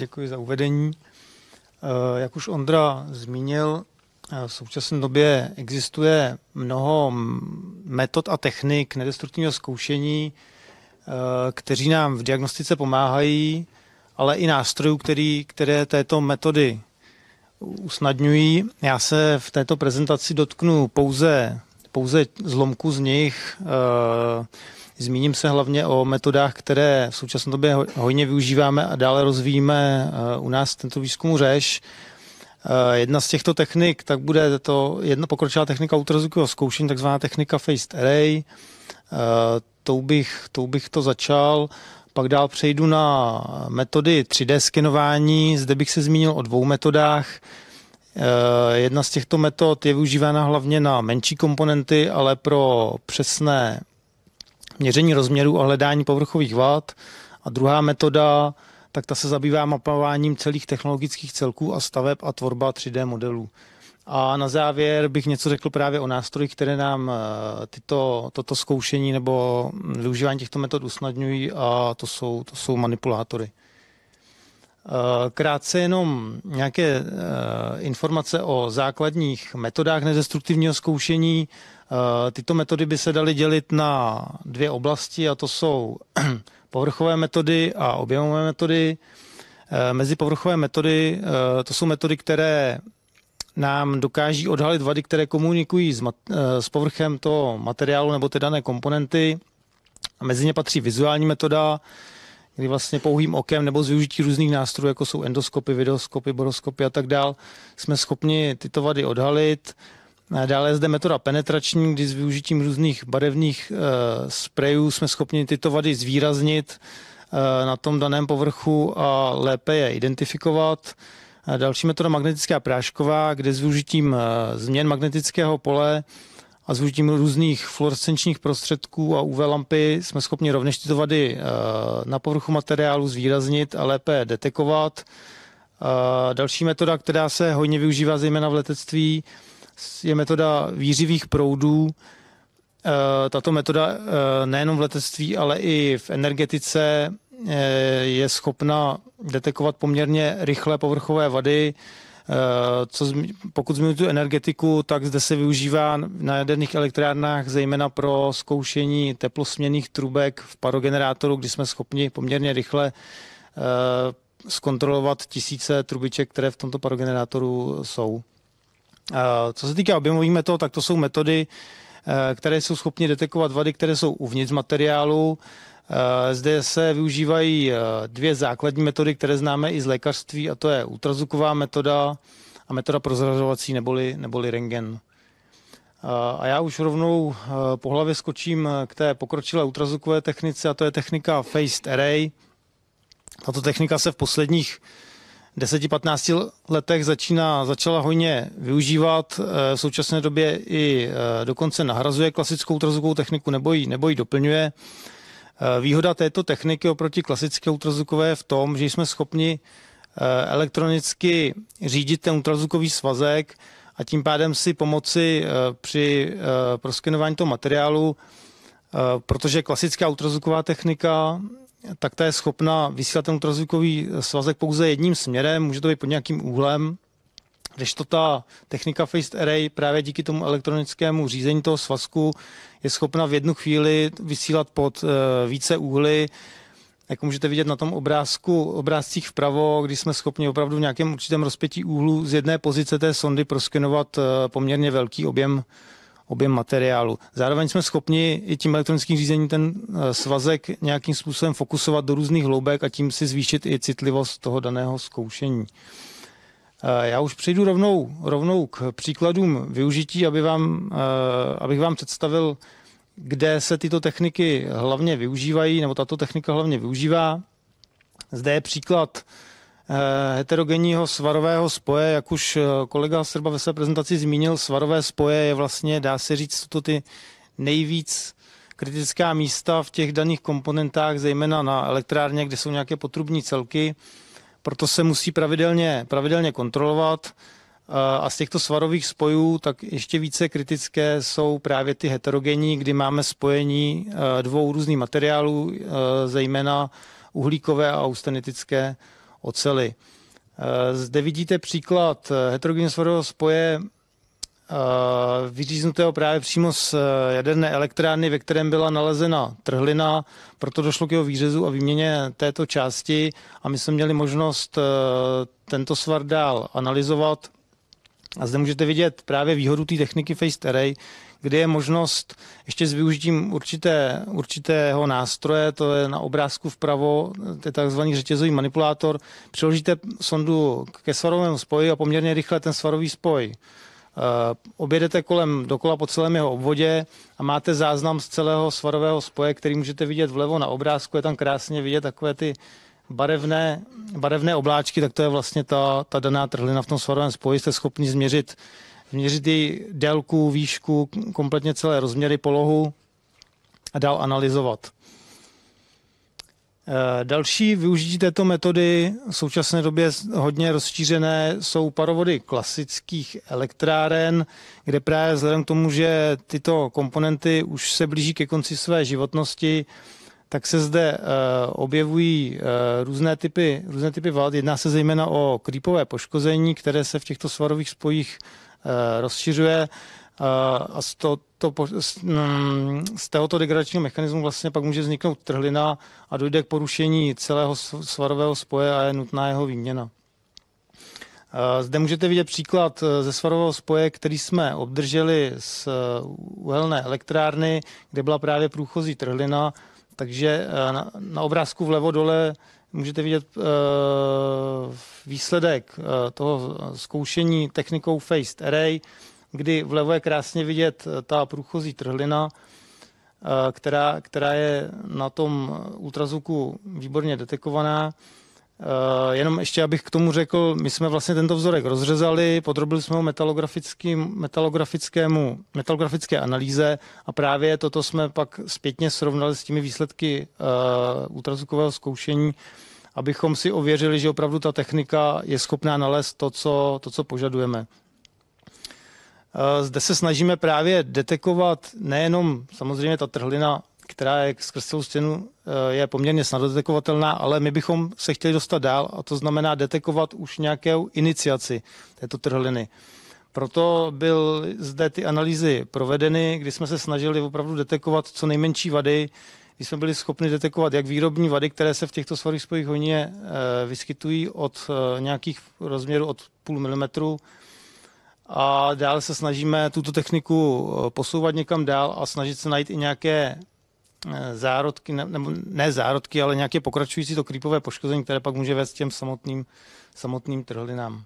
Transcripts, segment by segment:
Děkuji za uvedení. Eh, jak už Ondra zmínil, eh, v současné době existuje mnoho metod a technik nedestruktivního zkoušení, eh, kteří nám v diagnostice pomáhají, ale i nástrojů, který, které této metody usnadňují. Já se v této prezentaci dotknu pouze, pouze zlomku z nich. Zmíním se hlavně o metodách, které v současné době hojně využíváme a dále rozvíjíme eh, u nás tento výzkum řeš. Eh, jedna z těchto technik, tak bude to jedna pokročilá technika ultrazvukového zkoušení, takzvaná technika Faced Array. Eh, tou bych, tou bych to začal. Pak dál přejdu na metody 3D skenování. Zde bych se zmínil o dvou metodách. Jedna z těchto metod je využívána hlavně na menší komponenty, ale pro přesné měření rozměru, a hledání povrchových vád. A druhá metoda, tak ta se zabývá mapováním celých technologických celků a staveb a tvorba 3D modelů. A na závěr bych něco řekl právě o nástrojích, které nám eh, tyto, toto zkoušení nebo využívání těchto metod usnadňují a to jsou, to jsou manipulátory. Eh, krátce jenom nějaké eh, informace o základních metodách nedestruktivního zkoušení. Eh, tyto metody by se daly dělit na dvě oblasti a to jsou povrchové metody a objemové metody. Mezi povrchové metody to jsou metody, které nám dokáží odhalit vady, které komunikují s, mat- s povrchem toho materiálu nebo té dané komponenty. Mezi ně patří vizuální metoda, kdy vlastně pouhým okem nebo z využití různých nástrojů, jako jsou endoskopy, videoskopy, boroskopy a tak dál, jsme schopni tyto vady odhalit. A dále je zde metoda penetrační, kdy s využitím různých barevných e, eh, sprejů jsme schopni tyto vady zvýraznit e, na tom daném povrchu a lépe je identifikovat. A další metoda magnetická prášková, kde s využitím e, změn magnetického pole a s užitím různých fluorescenčních prostředků a UV lampy jsme schopni rovněž tyto vady eh, na povrchu materiálu zvýraznit a lépe detekovat. Eh, další metoda, která se hodně využívá zejména v letectví, je metoda výřivých proudů. Eh, tato metoda nejenom v letectví, ale i v energetice je schopna detekovat poměrně rychlé povrchové vady, Eh, co, pokud zmiňuji tu energetiku, tak zde se využívá na jaderných elektrárnách zejména pro zkoušení teplosměných trubek v parogenerátoru, kdy jsme schopni poměrně rychle eh, zkontrolovat tisíce trubiček, které v tomto parogenerátoru jsou. Eh, co se týká objemových metod, tak to jsou metody, které jsou schopni detekovat vady, které jsou uvnitř materiálu. Eh, zde se využívají eh, dvě základní metody, které známe i z lékařství, a to je ultrazvuková metoda a metoda prozrazovací neboli, neboli rengen. Eh, a já už rovnou po hlavě skočím k té pokročilé ultrazvukové technice, a to je technika Faced Array. Tato technika se v posledních 10-15 letech začíná, začala hojně využívat. V současné době i dokonce nahrazuje klasickou ultrazvukovou techniku nebo ji, nebo ji doplňuje. Eh, výhoda této techniky oproti klasické ultrazvukové je v tom, že jsme schopni eh, elektronicky řídit ten ultrazvukový svazek a tím pádem si pomoci eh, při proskenování toho materiálu, protože klasická ultrazvuková technika tak ta je schopna vysílat ten ultrazvukový svazek pouze jedním směrem, může to být pod nějakým úhlem, když to ta technika Phased Array právě díky tomu elektronickému řízení toho svazku je schopna v jednu chvíli vysílat pod eh, více úhly, jak můžete vidět na tom obrázku, obrázcích vpravo, kdy jsme schopni opravdu v nějakém určitém rozpětí úhlu z jedné pozice té sondy proskenovat eh, poměrně velký objem, objem materiálu. Zároveň jsme schopni i tím elektronickým řízením ten eh, svazek nějakým způsobem fokusovat do různých hloubek a tím si zvýšit i citlivost toho daného zkoušení. Eh, já už přejdu rovnou, rovnou k příkladům využití, aby vám, eh, abych vám představil, kde se tyto techniky hlavně využívají, nebo tato technika hlavně využívá. Zde je příklad eh, heterogenního svarového spoje, jak už kolega Srba ve své prezentaci zmínil, svarové spoje je vlastně, dá se říct, toto ty nejvíc kritická místa v těch daných komponentách, zejména na elektrárně, kde jsou nějaké potrubní celky, proto se musí pravidelně, pravidelně kontrolovat. A z těchto svarových spojů tak ještě více kritické jsou právě ty heterogenní, kdy máme spojení e, dvou různých materiálů, e, zejména uhlíkové a austenitické ocely. E, zde vidíte příklad heterogenního svarového spoje Eh, vyříznutého právě přímo z eh, jaderné elektrárny, ve kterém byla nalezena trhlina, proto došlo k jeho výřezu a výměně této části a my jsme měli možnost eh, tento svar dál analyzovat. A zde můžete vidět právě výhodu té techniky Face Array, kde je možnost ještě s využitím určité, určitého nástroje, to je na obrázku vpravo, to je takzvaný řetězový manipulátor, přiložíte sondu ke svarovému spoji a poměrně rychle ten svarový spoj Eh, objedete kolem dokola po celém jeho obvodě a máte záznam z celého svarového spoje, který můžete vidět vlevo na obrázku. Je tam krásně vidět takové ty barevné, barevné obláčky, tak to je vlastně ta, ta daná trhlina v tom svarovém spoji. Jste schopni změřit, změřit její délku, výšku, kompletně celé rozměry, polohu a dál analyzovat. Eh, další využití této metody v současné době hodně rozšířené jsou parovody klasických elektráren, kde právě vzhledem k tomu, že tyto komponenty už se blíží ke konci své životnosti, tak se zde eh, objevují eh, různé typy, různé typy vad. Jedná se zejména o krýpové poškození, které se v těchto svarových spojích rozšiřuje a z, to, to, mm, z tohoto degradačního mechanismu vlastně pak může vzniknout trhlina a dojde k porušení celého svarového spoje a je nutná jeho výměna. Zde můžete vidět příklad e, ze svarového spoje, který jsme obdrželi z e, uhelné elektrárny, kde byla právě průchozí trhlina. Takže e, na, na obrázku vlevo dole můžete vidět výsledek toho zkoušení technikou Faced Array, kdy vlevo je krásně vidět eh, ta průchozí trhlina, eh, která, která je na tom ultrazvuku výborně detekovaná. Eh, jenom ještě abych k tomu řekl, my jsme vlastně tento vzorek rozřezali, podrobili jsme ho metalografickému, metalografické analýze a právě toto jsme pak zpětně srovnali s těmi výsledky uh, ultrazvukového zkoušení, abychom si ověřili, že opravdu ta technika je schopná nalézt to, co, to, co požadujeme. Eh, zde se snažíme právě detekovat nejenom samozřejmě ta trhlina, která je skrz celou stěnu eh, je poměrně snadno detekovatelná, ale my bychom se chtěli dostat dál a to znamená detekovat už nějakou iniciaci této trhliny. Proto byl zde ty analýzy provedeny, kdy jsme se snažili opravdu detekovat co nejmenší vady, kdy jsme byli schopni detekovat jak výrobní vady, které se v těchto svarých spojích hojně eh, vyskytují od nějakých rozměrů od půl milimetru, a dále se snažíme tuto techniku eh, posouvat někam dál a snažit se najít i nějaké eh, zárodky, ne, nebo ne zárodky, ale nějaké pokračující to creepové poškození, které pak může vést těm samotným, samotným trhlinám.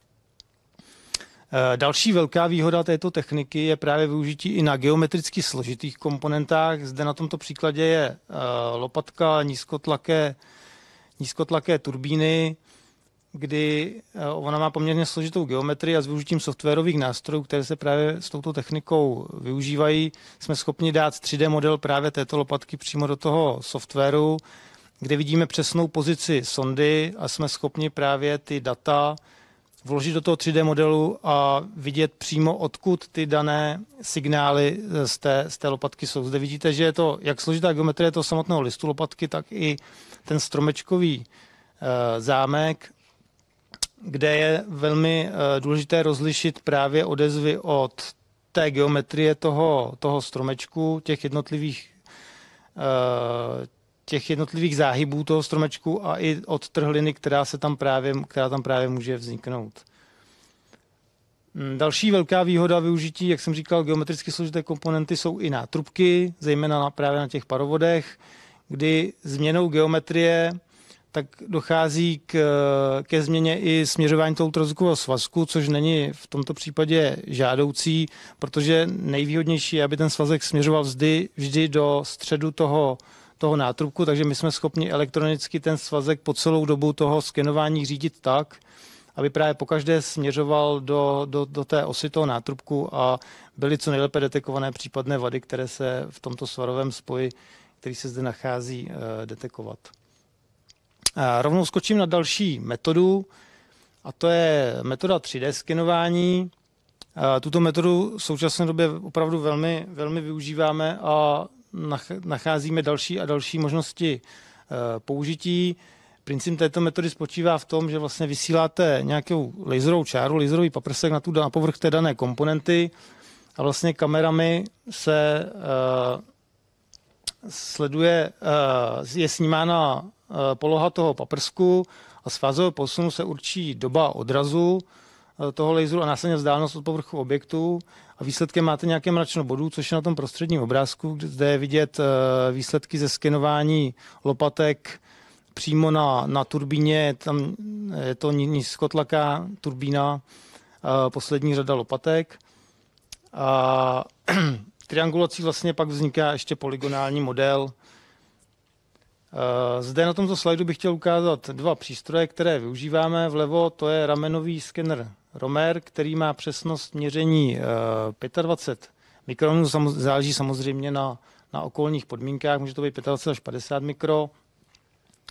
Eh, další velká výhoda této techniky je právě využití i na geometricky složitých komponentách. Zde na tomto příkladě je lopatka nízkotlaké, nízkotlaké turbíny, kdy eh, ona má poměrně složitou geometrii a s využitím softwarových nástrojů, které se právě s touto technikou využívají, jsme schopni dát 3D model právě této lopatky přímo do toho softwaru, kde vidíme přesnou pozici sondy a jsme schopni právě ty data vložit do toho 3D modelu a vidět přímo, odkud ty dané signály z té, z té lopatky jsou. Zde vidíte, že je to jak složitá geometrie toho samotného listu lopatky, tak i ten stromečkový eh, zámek kde je velmi eh, důležité rozlišit právě odezvy od té geometrie toho, toho stromečku, těch jednotlivých, eh, těch jednotlivých záhybů toho stromečku a i od trhliny, která, se tam právě, která tam právě může vzniknout. Hmm, další velká výhoda využití, jak jsem říkal, geometricky složité komponenty jsou i na trubky, zejména právě na těch parovodech, kdy změnou geometrie tak dochází k, ke změně i směřování toho ultrazvukového svazku, což není v tomto případě žádoucí, protože nejvýhodnější je, aby ten svazek směřoval vždy, vždy do středu toho, toho nátrubku, takže my jsme schopni elektronicky ten svazek po celou dobu toho skenování řídit tak, aby právě po každé směřoval do, do, do té osy toho nátrubku a byly co nejlépe detekované případné vady, které se v tomto svarovém spoji, který se zde nachází, eh, detekovat. Rovnou skočím na další metodu, a to je metoda 3D skenování. Tuto metodu v současné době opravdu velmi, velmi využíváme a nacházíme další a další možnosti e, použití. Princip této metody spočívá v tom, že vlastně vysíláte nějakou laserovou čáru, laserový paprsek na, tu, na povrch té dané komponenty a vlastně kamerami se uh, sleduje, uh, je snímána Eh, poloha toho paprsku a z fázového posunu se určí doba odrazu eh, toho laseru a následně vzdálenost od povrchu objektu. A výsledkem máte nějaké mračno bodů, což je na tom prostředním obrázku, kde je vidět eh, výsledky ze skenování lopatek přímo na, na turbíně. Tam je to nízkotlaká turbína, poslední řada lopatek. A triangulací vlastně pak vzniká ještě polygonální model, Eh, zde na tomto slajdu bych chtěl ukázat dva přístroje, které využíváme. Vlevo to je ramenový skener Romer, který má přesnost měření 25 eh, mikronů. Záleží samozřejmě na, na okolních podmínkách, může to být 25 až 50 mikro.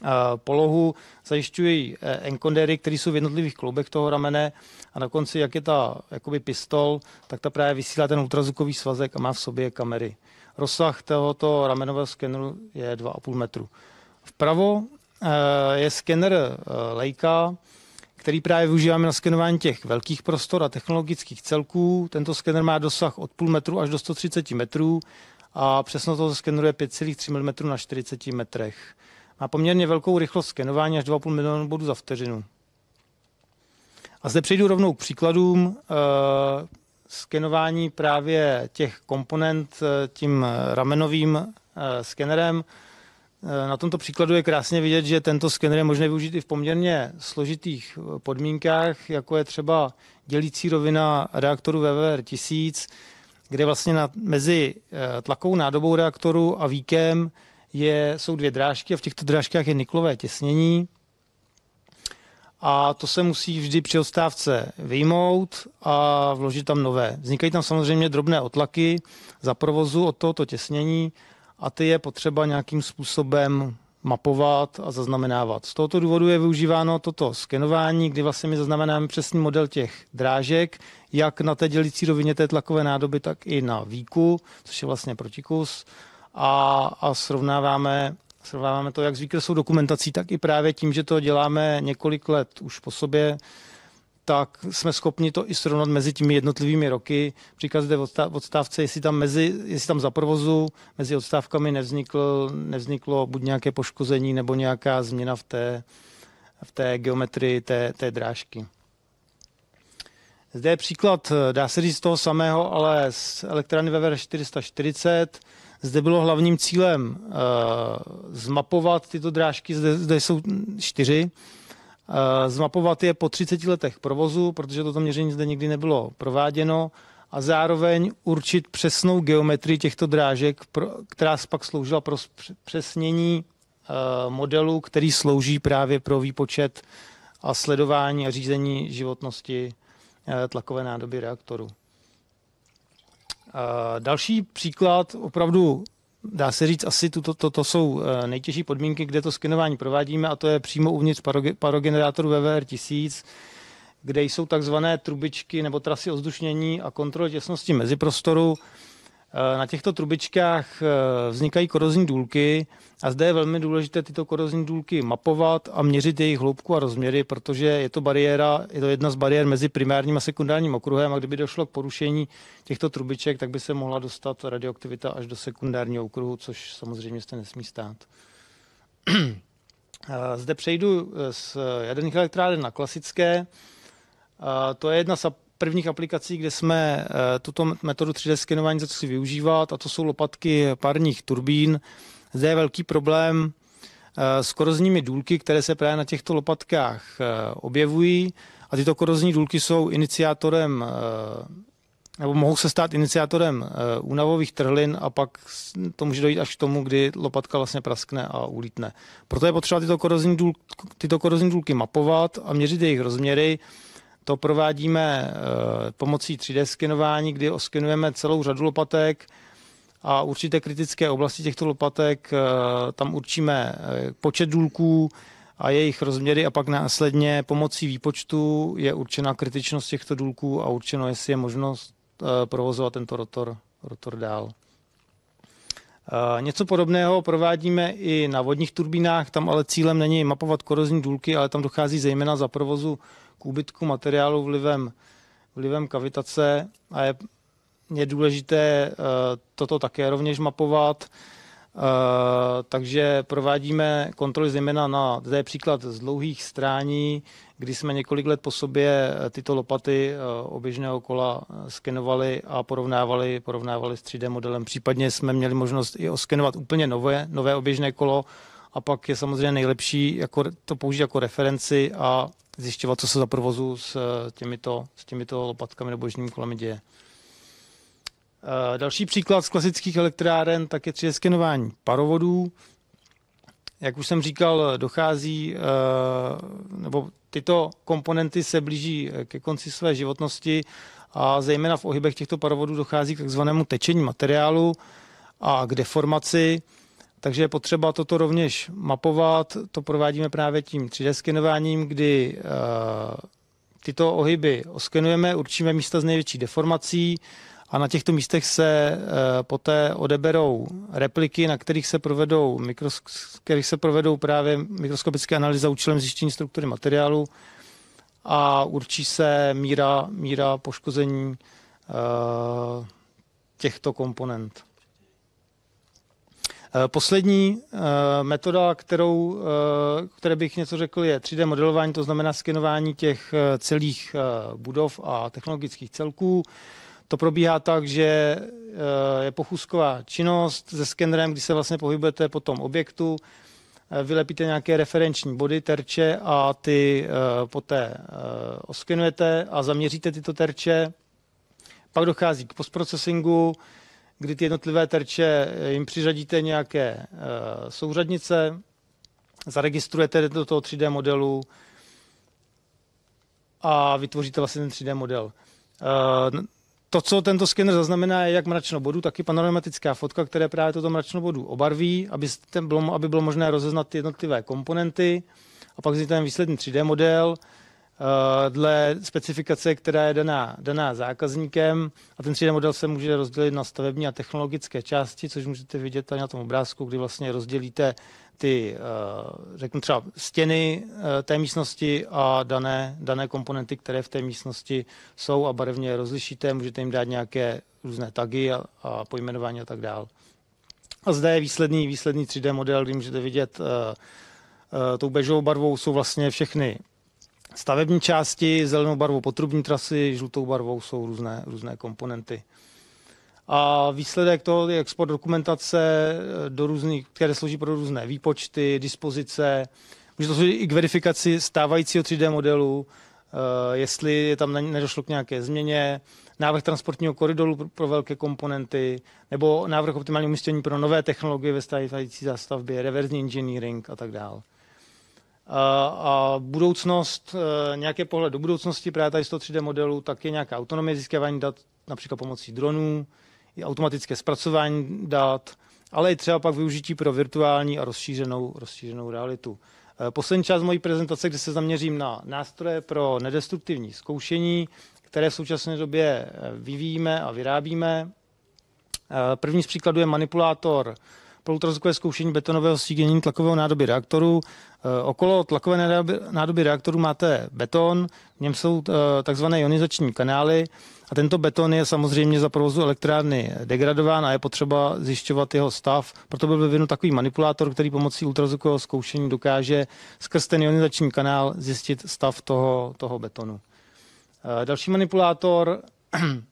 Eh, polohu zajišťují enkodéry, které jsou v jednotlivých kloubech toho ramene a na konci, jak je ta jakoby pistol, tak ta právě vysílá ten ultrazvukový svazek a má v sobě kamery. Rozsah tohoto ramenového skeneru je 2,5 metru. Vpravo eh, je skener eh, Leica, který právě využíváme na skenování těch velkých prostor a technologických celků. Tento skener má dosah od půl metru až do 130 metrů a přesno toho skenuje 5,3 mm na 40 metrech. Má poměrně velkou rychlost skenování až 2,5 milionů bodů za vteřinu. A zde přejdu rovnou k příkladům eh, skenování právě těch komponent eh, tím eh, ramenovým eh, skenerem. Na tomto příkladu je krásně vidět, že tento skener je možné využít i v poměrně složitých podmínkách, jako je třeba dělící rovina reaktoru VVR 1000, kde vlastně na, mezi tlakovou nádobou reaktoru a výkem je, jsou dvě drážky a v těchto drážkách je niklové těsnění a to se musí vždy při odstávce vyjmout a vložit tam nové. Vznikají tam samozřejmě drobné otlaky za provozu od tohoto těsnění a ty je potřeba nějakým způsobem mapovat a zaznamenávat. Z tohoto důvodu je využíváno toto skenování, kdy vlastně my zaznamenáme přesný model těch drážek, jak na té dělící rovině té tlakové nádoby, tak i na výku, což je vlastně protikus, a, a srovnáváme Srovnáváme to jak s výkresou dokumentací, tak i právě tím, že to děláme několik let už po sobě, tak jsme schopni to i srovnat mezi těmi jednotlivými roky. Příklad zde v odstávce, jestli tam, mezi, jestli tam za provozu mezi odstávkami nevzniklo, nevzniklo buď nějaké poškození nebo nějaká změna v té, v té geometrii té, té drážky. Zde je příklad, dá se říct, toho samého, ale z elektrany VVR 440. Zde bylo hlavním cílem uh, zmapovat tyto drážky, zde, zde jsou čtyři, uh, zmapovat je po 30 letech provozu, protože toto měření zde nikdy nebylo prováděno a zároveň určit přesnou geometrii těchto drážek, pro, která pak sloužila pro přesnění uh, eh, modelu, který slouží právě pro výpočet a sledování a řízení životnosti tlakové nádoby reaktoru. Eh, další příklad, opravdu dá se říct, asi toto to, to jsou eh, nejtěžší podmínky, kde to skenování provádíme, a to je přímo uvnitř parogenerátoru VVR 1000, kde jsou takzvané trubičky nebo trasy ozdušnění a kontrol těsnosti meziprostoru. prostoru Eh, na těchto trubičkách eh, vznikají korozní důlky a zde je velmi důležité tyto korozní důlky mapovat a měřit jejich hloubku a rozměry, protože je to bariéra, je to jedna z bariér mezi primárním a sekundárním okruhem a kdyby došlo k porušení těchto trubiček, tak by se mohla dostat radioaktivita až do sekundárního okruhu, což samozřejmě se nesmí stát. Eh, zde přejdu z jaderných elektráren na klasické. To je jedna prvních aplikací, kde jsme eh, tuto metodu 3D skenování začali využívat, a to jsou lopatky párních turbín. Zde je velký problém eh, s korozními důlky, které se právě na těchto lopatkách eh, objevují. A tyto korozní důlky jsou iniciátorem nebo mohou se stát iniciátorem únavových trhlin a pak to může dojít až k tomu, kdy lopatka vlastně praskne a ulítne. Proto je potřeba tyto korozní, důl, tyto korozní důlky mapovat a měřit jejich rozměry, to provádíme eh, pomocí 3D skenování, kdy oskenujeme celou řadu lopatek a určité kritické oblasti těchto lopatek eh, tam určíme eh, počet důlků a jejich rozměry a pak následně pomocí výpočtu je určena kritičnost těchto důlků a určeno, jestli je možnost provozovat tento rotor, rotor dál. Něco podobného provádíme i na vodních turbínách, tam ale cílem není mapovat korozní důlky, ale tam dochází zejména za provozu k úbytku materiálu vlivem, vlivem kavitace a je, je důležité eh, toto také rovněž mapovat. Eh, takže provádíme kontroly zejména na, zde je příklad z dlouhých strání, kdy jsme několik let po sobě eh, tyto lopaty oběžného kola skenovali a porovnávali, porovnávali s 3D modelem. Případně jsme měli možnost i oskenovat úplně nové, nové oběžné kolo a pak je samozřejmě nejlepší jako to použít jako referenci a zjišťovat, co se za provozu s eh, těmito, s těmito lopatkami nebo božním kolem děje. Eh, další příklad z klasických elektráren tak je 3 skenování parovodů. Jak už jsem říkal, dochází, eh, nebo tyto komponenty se blíží ke konci své životnosti a zejména v ohybech těchto parovodů dochází k takzvanému tečení materiálu a k deformaci takže je potřeba toto rovněž mapovat. To provádíme právě tím 3D skenováním, kdy eh, tyto ohyby oskenujeme, určíme místa s největší deformací a na těchto místech se eh, poté odeberou repliky, na kterých se provedou, kterých se provedou právě mikroskopické analýzy za účelem zjištění struktury materiálu a určí se míra, míra poškození eh, těchto komponent. Eh, poslední eh, metoda, kterou, eh, které bych něco řekl, je 3D modelování, to znamená skenování těch celých budov a technologických celků. To probíhá tak, že je pochůzková činnost se skenerem, kdy se vlastně pohybujete po tom objektu, vylepíte nějaké referenční body, terče a ty poté oskenujete a zaměříte tyto terče. Pak dochází k postprocesingu, kdy ty jednotlivé terče eh, jim přiřadíte nějaké eh, souřadnice, zaregistrujete do toho 3D modelu a vytvoříte vlastně ten 3D model. Eh, to, co tento skener zaznamená, je jak mračno bodu, tak i panoramatická fotka, které právě toto mračno bodu obarví, aby, ten bylo, aby bylo možné rozeznat ty jednotlivé komponenty a pak vznikne ten výsledný 3D model, Eh, dle specifikace, která je daná, daná zákazníkem. A ten 3D model se může rozdělit na stavební a technologické části, což můžete vidět tady na tom obrázku, kdy vlastně rozdělíte ty, eh, řeknu třeba stěny eh, té místnosti a dané, dané komponenty, které v té místnosti jsou a barevně rozlišíte. Můžete jim dát nějaké různé tagy a, a pojmenování a tak dál. A zde je výsledný, výsledný 3D model, kdy můžete vidět uh, uh, tou bežovou barvou jsou vlastně všechny stavební části, zelenou barvou potrubní trasy, žlutou barvou jsou různé, různé komponenty. A výsledek toho je export dokumentace, eh, do různých, které slouží pro různé výpočty, dispozice. Může to sloužit i k verifikaci stávajícího 3D modelu, eh, jestli je tam nedošlo k nějaké změně, návrh transportního koridoru pro velké komponenty, nebo návrh optimální umístění pro nové technologie ve stávající zástavbě, reverzní engineering a tak dále a budoucnost, e, nějaké pohled do budoucnosti právě tady z toho 3D modelu, tak je nějaká autonomie získávání dat například pomocí dronů, i automatické zpracování dat, ale i třeba pak využití pro virtuální a rozšířenou, rozšířenou realitu. E, poslední část mojí prezentace, kde se zaměřím na nástroje pro nedestruktivní zkoušení, které v současné době e, vyvíjíme a vyrábíme. První z příkladů je manipulátor pro ultrazvukové zkoušení betonového stínění tlakového nádoby reaktoru. Eh, okolo tlakové nádoby, reaktoru máte beton, v něm jsou eh, takzvané ionizační kanály a tento beton je samozřejmě za provozu elektrárny degradován a je potřeba zjišťovat jeho stav. Proto byl vyvinut takový manipulátor, který pomocí ultrazvukového zkoušení dokáže skrz ten ionizační kanál zjistit stav toho, toho betonu. Eh, další manipulátor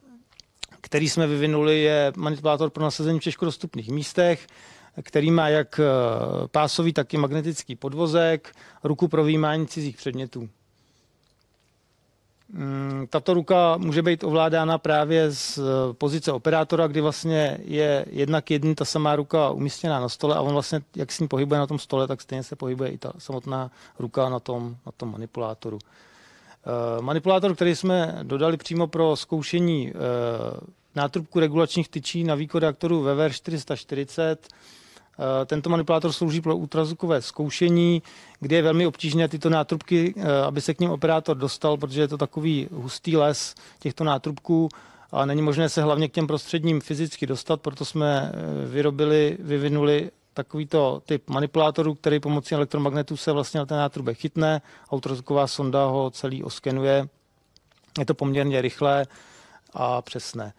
který jsme vyvinuli, je manipulátor pro nasazení v těžkodostupných dostupných místech který má jak eh, pásový, tak i magnetický podvozek, ruku pro výjímání cizích předmětů. Mm, tato ruka může být ovládána právě z eh, pozice operátora, kdy vlastně je jednak jedný ta samá ruka umístěná na stole a on vlastně, jak s ní pohybuje na tom stole, tak stejně se pohybuje i ta samotná ruka na tom, na tom manipulátoru. Eh, manipulátor, který jsme dodali přímo pro zkoušení nátrubku regulačních tyčí na výkon reaktoru VVR 440, Eh, tento manipulátor slouží pro ultrazvukové zkoušení, kde je velmi obtížné tyto nátrubky, eh, aby se k ním operátor dostal, protože je to takový hustý les těchto nátrubků a není možné se hlavně k těm prostředním fyzicky dostat, proto jsme eh, vyrobili, vyvinuli takovýto typ manipulátorů, který pomocí elektromagnetu se vlastně na ten nátrubek chytne, ultrazvuková sonda ho celý oskenuje. Je to poměrně rychlé a přesné.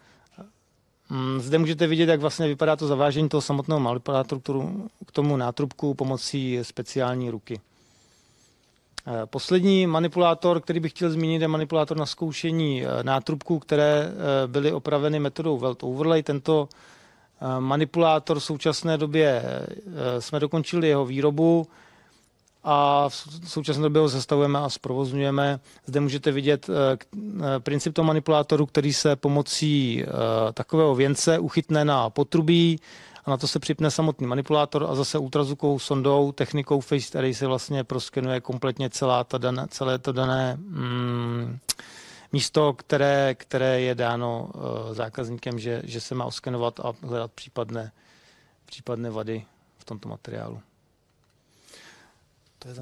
Mm, zde můžete vidět, jak vlastně vypadá to zavážení toho samotného manipulátoru k tomu nátrubku pomocí speciální ruky. E, poslední manipulátor, který bych chtěl zmínit, je manipulátor na zkoušení e, nátrubků, které e, byly opraveny metodou Welt Overlay. Tento manipulátor v současné době jsme dokončili jeho výrobu a v současné době ho zastavujeme a zprovozňujeme. Zde můžete vidět eh, eh, princip toho manipulátoru, který se pomocí eh, takového věnce uchytne na potrubí a na to se připne samotný manipulátor a zase ultrazvukovou sondou, technikou Face Array se vlastně proskenuje kompletně celá ta dané, celé to dané mm, místo, které, které je dáno zákazníkem, že, že se má oskenovat a hledat případné, případné vady v tomto materiálu. То есть